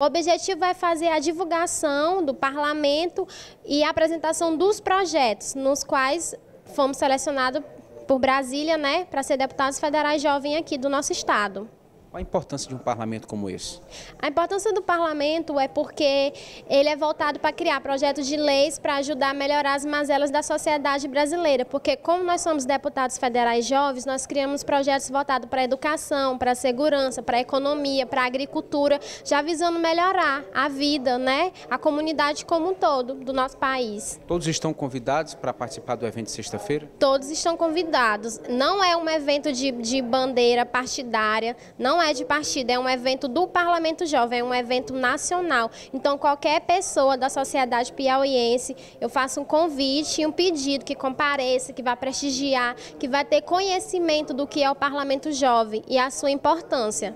O objetivo é fazer a divulgação do parlamento e a apresentação dos projetos, nos quais fomos selecionados por Brasília, né, para ser deputados federais jovens aqui do nosso estado. Qual a importância de um parlamento como esse? A importância do parlamento é porque ele é voltado para criar projetos de leis para ajudar a melhorar as mazelas da sociedade brasileira, porque como nós somos deputados federais jovens, nós criamos projetos voltados para a educação, para a segurança, para a economia, para a agricultura, já visando melhorar a vida, né, a comunidade como um todo do nosso país. Todos estão convidados para participar do evento de sexta-feira? Todos estão convidados. Não é um evento de, de bandeira partidária, não não é de partido, é um evento do Parlamento Jovem, é um evento nacional. Então, qualquer pessoa da sociedade piauiense, eu faço um convite e um pedido que compareça, que vá prestigiar, que vá ter conhecimento do que é o Parlamento Jovem e a sua importância.